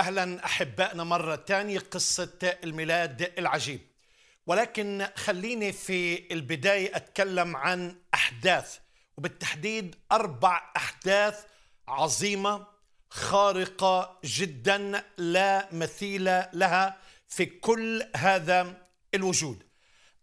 اهلا احبائنا مره تانية قصه الميلاد العجيب ولكن خليني في البدايه اتكلم عن احداث وبالتحديد اربع احداث عظيمه خارقه جدا لا مثيل لها في كل هذا الوجود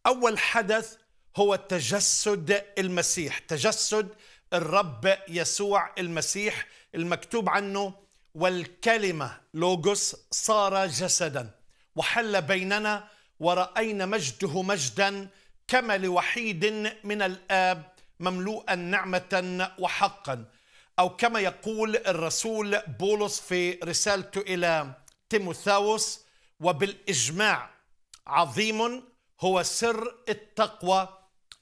اول حدث هو تجسد المسيح تجسد الرب يسوع المسيح المكتوب عنه والكلمة لوجوس صار جسدا وحل بيننا ورأينا مجده مجدا كما لوحيد من الآب مملوءا نعمة وحقا أو كما يقول الرسول بولس في رسالته إلى تيموثاوس وبالإجماع عظيم هو سر التقوى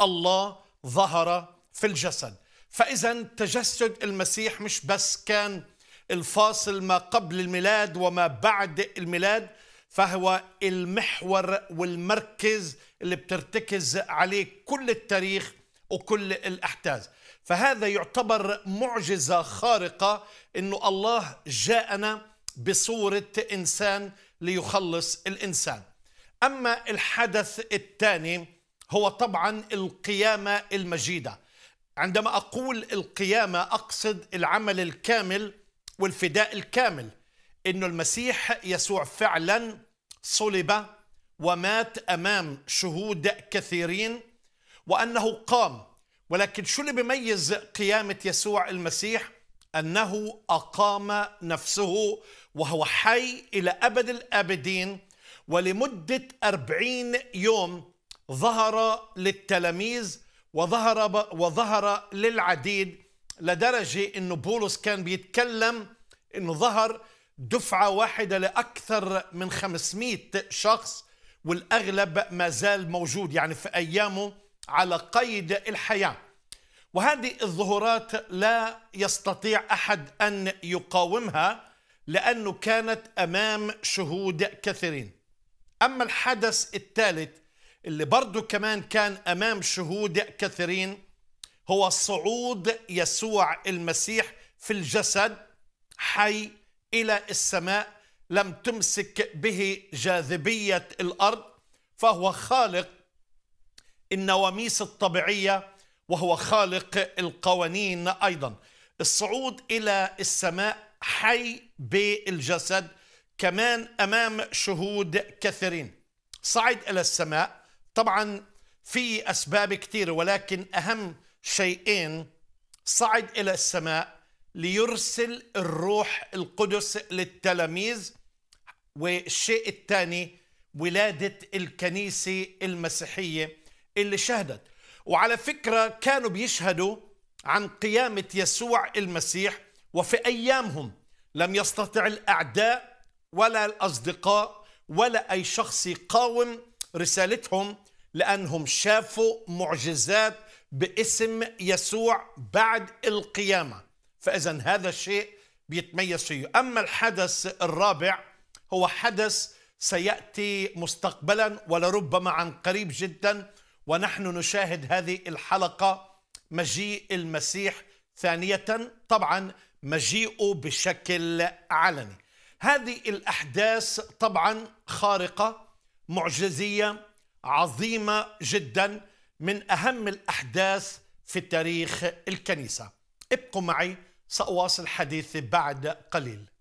الله ظهر في الجسد فإذا تجسد المسيح مش بس كان الفاصل ما قبل الميلاد وما بعد الميلاد فهو المحور والمركز اللي بترتكز عليه كل التاريخ وكل الاحداث فهذا يعتبر معجزه خارقه انه الله جاءنا بصوره انسان ليخلص الانسان اما الحدث الثاني هو طبعا القيامه المجيده عندما اقول القيامه اقصد العمل الكامل والفداء الكامل انه المسيح يسوع فعلا صلب ومات امام شهود كثيرين وانه قام ولكن شو اللي بيميز قيامه يسوع المسيح انه اقام نفسه وهو حي الى ابد الابدين ولمده أربعين يوم ظهر للتلاميذ وظهر وظهر للعديد لدرجة أنه بولس كان بيتكلم أنه ظهر دفعة واحدة لأكثر من 500 شخص والأغلب ما زال موجود يعني في أيامه على قيد الحياة وهذه الظهورات لا يستطيع أحد أن يقاومها لأنه كانت أمام شهود كثيرين أما الحدث الثالث اللي برضه كمان كان أمام شهود كثيرين هو صعود يسوع المسيح في الجسد حي الى السماء لم تمسك به جاذبيه الارض فهو خالق النواميس الطبيعيه وهو خالق القوانين ايضا الصعود الى السماء حي بالجسد كمان امام شهود كثيرين صعد الى السماء طبعا في اسباب كثيره ولكن اهم شيئين صعد الى السماء ليرسل الروح القدس للتلاميذ والشيء الثاني ولاده الكنيسه المسيحيه اللي شهدت وعلى فكره كانوا بيشهدوا عن قيامه يسوع المسيح وفي ايامهم لم يستطع الاعداء ولا الاصدقاء ولا اي شخص يقاوم رسالتهم لانهم شافوا معجزات باسم يسوع بعد القيامة فإذا هذا الشيء بيتميز فيه أما الحدث الرابع هو حدث سيأتي مستقبلا ولربما عن قريب جدا ونحن نشاهد هذه الحلقة مجيء المسيح ثانية طبعا مجيئه بشكل علني هذه الأحداث طبعا خارقة معجزية عظيمة جداً من أهم الأحداث في تاريخ الكنيسة ابقوا معي سأواصل حديثي بعد قليل